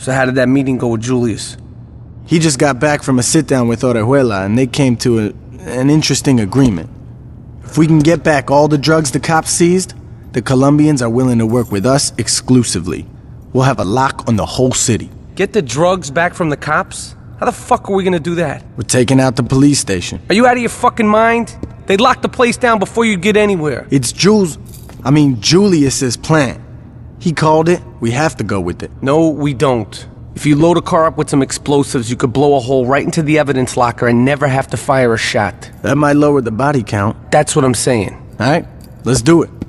So how did that meeting go with Julius? He just got back from a sit down with Orejuela and they came to a, an interesting agreement. If we can get back all the drugs the cops seized, the Colombians are willing to work with us exclusively. We'll have a lock on the whole city. Get the drugs back from the cops? How the fuck are we gonna do that? We're taking out the police station. Are you out of your fucking mind? They'd lock the place down before you get anywhere. It's Jules. I mean, Julius's plan. He called it. We have to go with it. No, we don't. If you load a car up with some explosives, you could blow a hole right into the evidence locker and never have to fire a shot. That might lower the body count. That's what I'm saying. All right, let's do it.